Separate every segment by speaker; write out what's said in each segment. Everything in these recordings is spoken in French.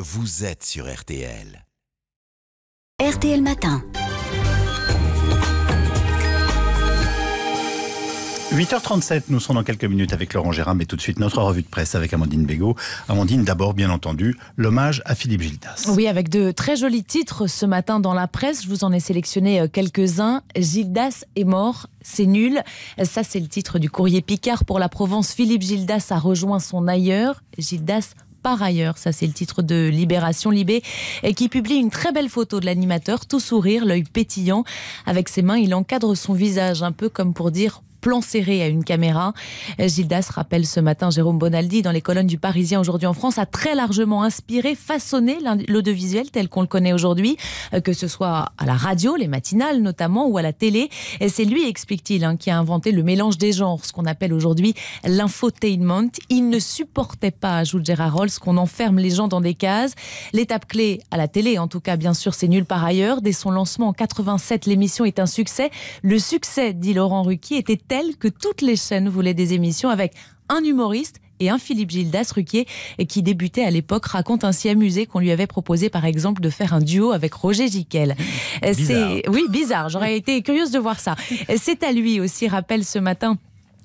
Speaker 1: Vous êtes sur RTL. RTL Matin. 8h37, nous sommes dans quelques minutes avec Laurent Gérard, mais tout de suite notre revue de presse avec Amandine Bégaud. Amandine, d'abord, bien entendu, l'hommage à Philippe Gildas.
Speaker 2: Oui, avec de très jolis titres ce matin dans la presse. Je vous en ai sélectionné euh, quelques-uns. Gildas est mort, c'est nul. Ça, c'est le titre du courrier Picard pour la Provence. Philippe Gildas a rejoint son ailleurs. Gildas par ailleurs. Ça, c'est le titre de Libération Libé, et qui publie une très belle photo de l'animateur, tout sourire, l'œil pétillant. Avec ses mains, il encadre son visage, un peu comme pour dire plan serré à une caméra. Gildas rappelle ce matin Jérôme Bonaldi dans les colonnes du Parisien aujourd'hui en France a très largement inspiré, façonné l'audiovisuel tel qu'on le connaît aujourd'hui, euh, que ce soit à la radio, les matinales notamment, ou à la télé. C'est lui, explique-t-il, hein, qui a inventé le mélange des genres, ce qu'on appelle aujourd'hui l'infotainment. Il ne supportait pas, ajoute Gérard Rolls, qu'on enferme les gens dans des cases. L'étape clé à la télé, en tout cas, bien sûr, c'est nul par ailleurs. Dès son lancement en 87, l'émission est un succès. Le succès, dit Laurent Ruquier, était telle que toutes les chaînes voulaient des émissions avec un humoriste et un Philippe Gildas Ruquier, qui débutait à l'époque, raconte ainsi amusé qu'on lui avait proposé par exemple de faire un duo avec Roger Giquel. C'est oui bizarre, j'aurais été curieuse de voir ça. C'est à lui aussi, rappelle ce matin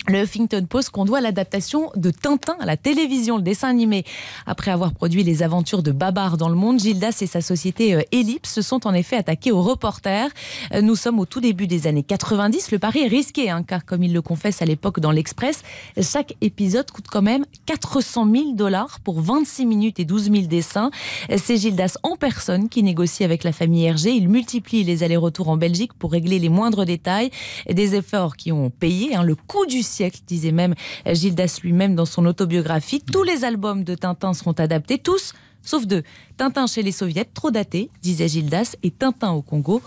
Speaker 2: le Huffington Post doit l'adaptation de Tintin à la télévision, le dessin animé. Après avoir produit les aventures de Babar dans le monde, Gildas et sa société euh, Ellipse se sont en effet attaqués aux reporters. Euh, nous sommes au tout début des années 90. Le pari est risqué, hein, car comme il le confesse à l'époque dans l'Express, chaque épisode coûte quand même 400 000 dollars pour 26 minutes et 12 000 dessins. C'est Gildas en personne qui négocie avec la famille Hergé. Il multiplie les allers-retours en Belgique pour régler les moindres détails. Des efforts qui ont payé. Hein. le coût du disait même Gildas lui-même dans son autobiographie. Mm. Tous les albums de Tintin seront adaptés, tous sauf deux. Tintin chez les soviets, trop daté, disait Gildas, et Tintin au Congo,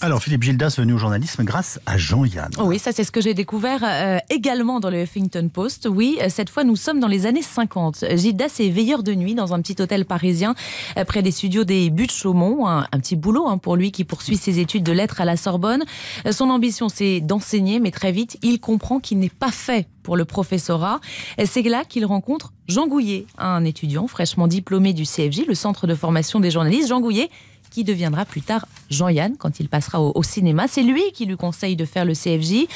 Speaker 1: alors Philippe Gildas venu au journalisme grâce à Jean-Yann.
Speaker 2: oui, ça c'est ce que j'ai découvert euh, également dans le Huffington Post. Oui, euh, cette fois nous sommes dans les années 50. Gildas est veilleur de nuit dans un petit hôtel parisien euh, près des studios des Buttes Chaumont. Un, petit boulot hein, pour lui qui poursuit ses études de lettres à la Sorbonne. son ambition c'est d'enseigner, mais très vite il comprend qu'il n'est pas fait pour le professorat. C'est là qu'il rencontre Jean Gouillet, un étudiant fraîchement diplômé du CFJ, le Centre de formation des journalistes. Jean Gouillet qui deviendra plus tard Jean-Yann quand il passera au, cinéma. C'est lui qui lui conseille de faire le CFJ.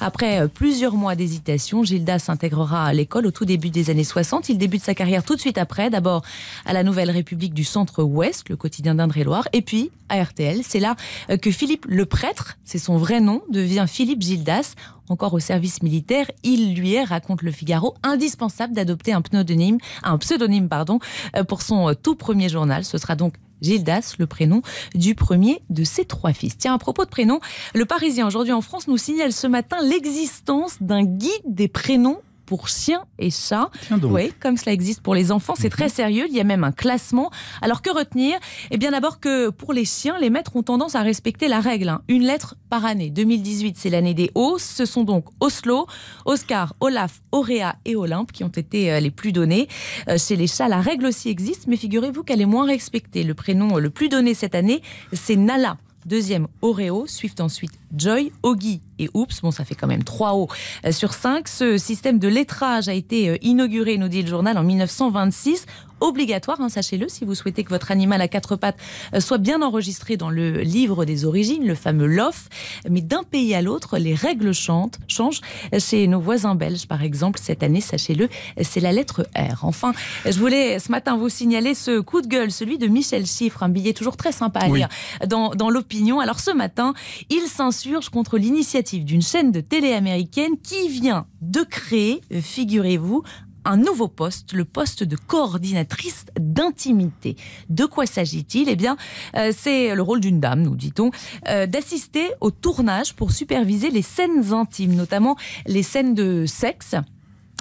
Speaker 2: Après euh, plusieurs mois d'hésitation, Gildas s'intégrera à l'école au tout début des années 60. Il débute sa carrière tout de suite après, d'abord à la Nouvelle République du Centre-Ouest, le quotidien d'Indre-et-Loire, et puis à RTL. C'est là euh, que Philippe le prêtre, c'est son vrai nom, devient Philippe Gildas encore au service militaire, il lui est, raconte le Figaro, indispensable d'adopter un pseudonyme, un pseudonyme pardon, euh, pour son tout premier journal. Ce sera donc Gildas, le prénom du premier de ses trois fils. Tiens, à propos de prénoms, le Parisien aujourd'hui en France nous signale ce matin l'existence d'un guide des prénoms pour chiens et chats. Oui, comme cela existe pour les enfants, c'est mhm. très sérieux. Il y a même un classement. Alors que retenir Eh bien, d'abord que pour les chiens, les maîtres ont tendance à respecter la règle. Hein. Une lettre par année. 2018, c'est l'année des os. Ce sont donc Oslo, Oscar, Olaf, Auréa et Olympe qui ont été euh, les plus donnés. Euh, chez les chats, la règle aussi existe, mais figurez-vous qu'elle est moins respectée. Le prénom euh, le plus donné cette année, c'est Nala. Deuxième, Oreo. Suivent ensuite Joy, Ogi et oups, bon, ça fait quand même 3 hauts euh, sur 5. Ce système de lettrage a été euh, inauguré, nous dit le journal, en 1926 obligatoire, hein, sachez-le, si vous souhaitez que votre animal à quatre pattes euh, soit bien enregistré dans le livre des origines, le fameux LOF. Mais d'un pays à l'autre, les règles chantent, changent. Chez nos voisins belges, par exemple, cette année, sachez-le, c'est la lettre R. Enfin, je voulais ce matin vous signaler ce coup de gueule, celui de Michel Chiffre, un billet toujours très sympa à lire dans, dans l'opinion. Alors ce matin, il s'insurge contre l'initiative d'une chaîne de télé américaine qui vient de créer, euh, figurez-vous, un nouveau poste, le poste de coordinatrice d'intimité. De quoi s'agit-il Eh bien, euh, c'est le rôle d'une dame, nous dit-on, euh, d'assister au tournage pour superviser les scènes intimes, notamment les scènes de sexe.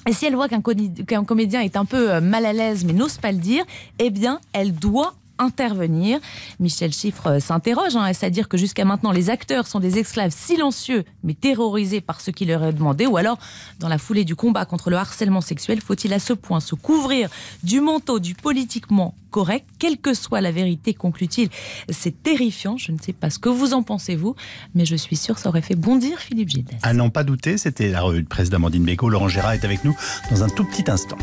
Speaker 2: Et si elle voit qu'un comédien est un peu mal à l'aise mais n'ose pas le dire, eh bien, elle doit intervenir. Michel Chiffre s'interroge, hein, c'est-à-dire que jusqu'à maintenant, les acteurs sont des esclaves silencieux, mais terrorisés par ce qui leur est demandé, ou alors, dans la foulée du combat contre le harcèlement sexuel, faut-il à ce point se couvrir du manteau du politiquement correct, quelle que soit la vérité, conclut-il. C'est terrifiant, je ne sais pas ce que vous en pensez, vous, mais je suis sûr ça aurait fait bondir Philippe Gilles.
Speaker 1: À n'en pas douter, c'était la revue de presse d'Amandine Bécaud. Laurent Gérard est avec nous dans un tout petit instant.